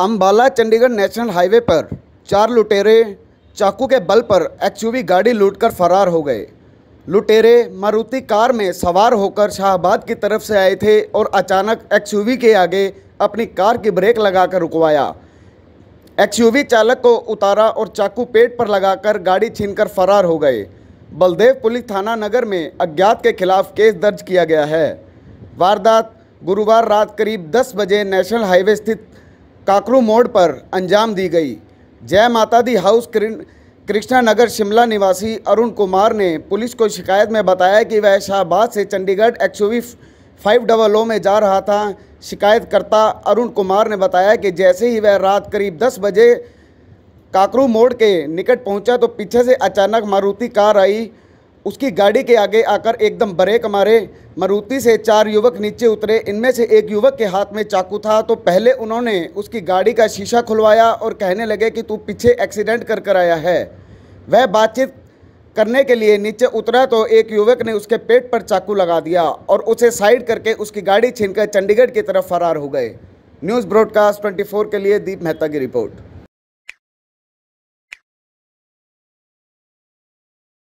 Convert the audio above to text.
Ambala Chandigarh national highway पर चार लुटेरे चाकू के बल पर एक्सयूवी गाड़ी लूटकर फरार हो गए लुटेरे मारुति कार में सवार होकर शाहबाद की तरफ से आए थे और अचानक एक्सयूवी के आगे अपनी कार की ब्रेक लगाकर रुकवाया एक्सयूवी चालक को उतारा और चाकू पेट पर लगाकर गाड़ी छीनकर फरार हो गए बलदेव पुलिस थाना नगर में अज्ञात के खिलाफ केस दर्ज किया गया है वारदात गुरुवार रात करीब 10 बजे नेशनल हाईवे स्थित काकरू मोड़ पर अंजाम दी गई जय माता दी हाउस कृष्णा नगर शिमला निवासी अरुण कुमार ने पुलिस को शिकायत में बताया कि वह शाहबाद से Chandigarh XUV five double O में जा रहा था शिकायतकर्ता अरुण कुमार ने बताया कि जैसे ही वह रात करीब दस बजे काकरू मोड़ के निकट पहुंचा तो पीछे से अचानक मारुति कार आई उसकी गाड़ी के आगे आकर एकदम ब्रेक मारे मारुति से चार युवक नीचे उतरे इनमें से एक युवक के हाथ में चाकू था तो पहले उन्होंने उसकी गाड़ी का शीशा खुलवाया और कहने लगे कि तू पीछे एक्सीडेंट कर कर आया है वह बातचीत करने के लिए नीचे उतरा तो एक युवक ने उसके पेट पर चाकू लगा दिया और उसे साइड करके उसकी गाड़ी छीनकर चंडीगढ़ की तरफ फरार हो गए न्यूज़ ब्रॉडकास्ट 24 के लिए दीप मेहता की रिपोर्ट